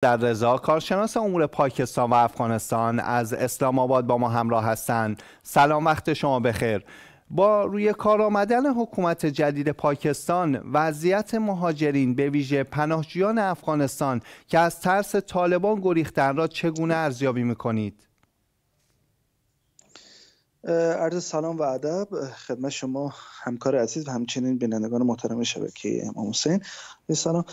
در رضا کارشناس امور پاکستان و افغانستان از اسلام آباد با ما همراه هستند سلام وقت شما بخیر با روی کار آمدن حکومت جدید پاکستان وضعیت مهاجرین به ویژه پناهجویان افغانستان که از ترس طالبان گریختن را چگونه ارزیابی میکنید عرض سلام و ادب خدمت شما همکار عزیز و همچنین بینندگان محترم شبکه امام حسین سلام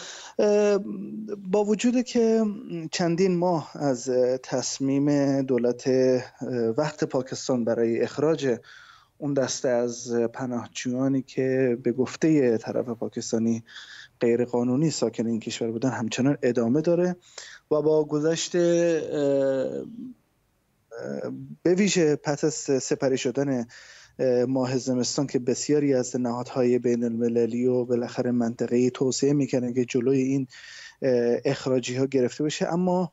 با وجود که چندین ماه از تصمیم دولت وقت پاکستان برای اخراج اون دسته از پناهجویانی که به گفته طرف پاکستانی غیرقانونی ساکن این کشور بودن همچنان ادامه داره و با گذشت به ویژه پس از سپری شدن ماه زمستان که بسیاری از نهادهای بین المللی و بالاخره منطقه توسعه میکنن که جلوی این اخراجی ها گرفته بشه اما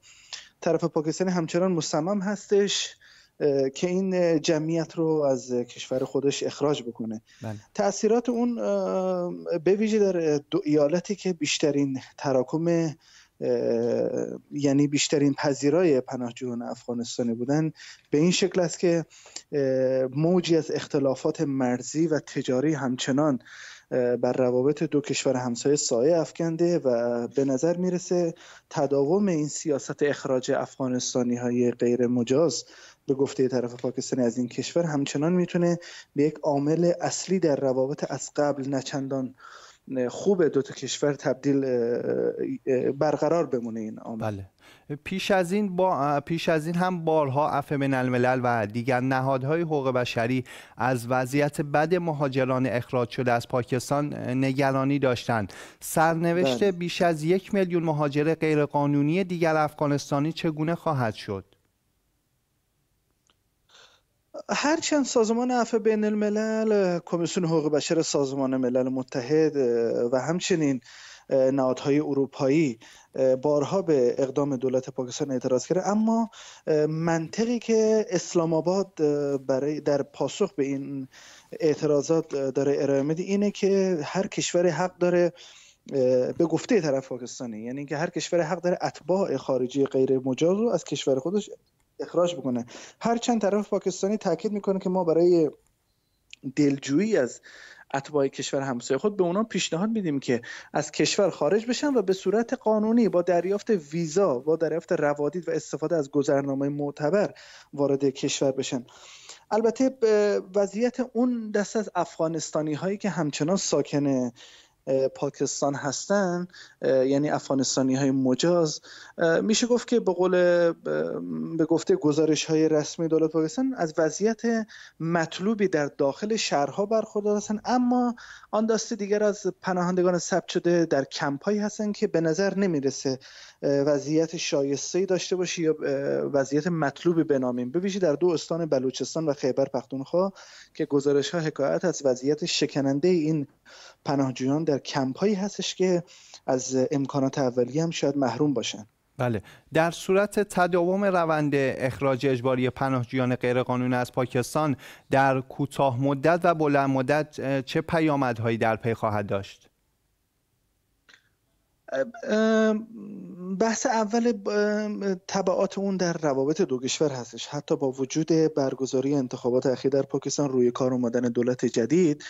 طرف پاکستان همچنان مصمم هستش که این جمعیت رو از کشور خودش اخراج بکنه بله. تاثیرات اون به ویژه در دو ایالتی که بیشترین تراکم یعنی بیشترین پذیرای پناهجویان افغانستانی بودن به این شکل است که موجی از اختلافات مرزی و تجاری همچنان بر روابط دو کشور همسایه سایه افکنده و به نظر میرسه تداوم این سیاست اخراج افغانستانی های غیر مجاز به گفته طرف پاکستانی از این کشور همچنان میتونه به یک عامل اصلی در روابط از قبل نچندان خوبه دو تا کشور تبدیل برقرار بمونه این آمد بله. پیش از این با پیش از این هم بارها اف من الملل و دیگر نهادهای حقوق بشری از وضعیت بد مهاجران اخراج شده از پاکستان نگرانی داشتند سرنوشت بله. بیش از یک میلیون مهاجر غیرقانونی دیگر افغانستانی چگونه خواهد شد هرچند سازمان عفو بین الملل کمیسیون حقوق بشر سازمان ملل متحد و همچنین نهادهای اروپایی بارها به اقدام دولت پاکستان اعتراض کرده اما منطقی که اسلام آباد برای در پاسخ به این اعتراضات داره ارائه میده اینه که هر کشور حق داره به گفته طرف پاکستانی یعنی که هر کشور حق داره اتباع خارجی غیر مجاز رو از کشور خودش اخراج بکنه هر چند طرف پاکستانی تاکید میکنه که ما برای دلجویی از اتباع کشور همسایه خود به اونا پیشنهاد میدیم که از کشور خارج بشن و به صورت قانونی با دریافت ویزا با دریافت روادید و استفاده از گذرنامه معتبر وارد کشور بشن البته وضعیت اون دست از افغانستانی هایی که همچنان ساکن پاکستان هستن یعنی افغانستانی های مجاز میشه گفت که به قول به گفته گزارش های رسمی دولت پاکستان از وضعیت مطلوبی در داخل شهرها برخوردار هستن اما آن دسته دیگر از پناهندگان ثبت شده در کمپ هایی هستن که به نظر نمیرسه وضعیت شایسته داشته باشه یا وضعیت مطلوبی بنامیم ببینید در دو استان بلوچستان و خیبر پختونخوا که گزارش ها حکایت از وضعیت شکننده این پناهجویان در کمپ هایی هستش که از امکانات اولیه هم شاید محروم باشن بله در صورت تداوم روند اخراج اجباری پناهجویان غیرقانونی از پاکستان در کوتاه مدت و بلند مدت چه پیامدهایی در پی خواهد داشت بحث اول طبعات اون در روابط دو کشور هستش حتی با وجود برگزاری انتخابات اخیر در پاکستان روی کار اومدن دولت جدید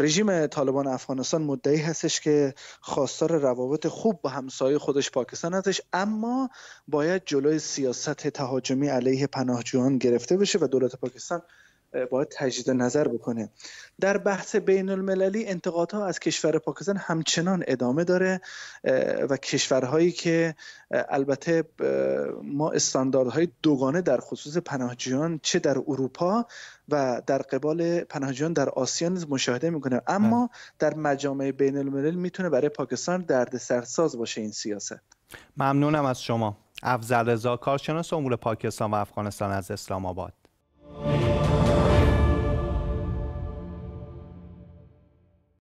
رژیم طالبان افغانستان مدعی هستش که خواستار روابط خوب با همسایه خودش پاکستان هستش اما باید جلوی سیاست تهاجمی علیه پناهجویان گرفته بشه و دولت پاکستان باید تجدید نظر بکنه در بحث بین المللی انتقادها از کشور پاکستان همچنان ادامه داره و کشورهایی که البته ما استانداردهای دوگانه در خصوص پناهجویان چه در اروپا و در قبال پناهجویان در آسیا نیز مشاهده میکنه اما بله. در مجامع بین الملل میتونه برای پاکستان سرساز باشه این سیاست ممنونم از شما افضل رضا کارشناس امور پاکستان و افغانستان از اسلام آباد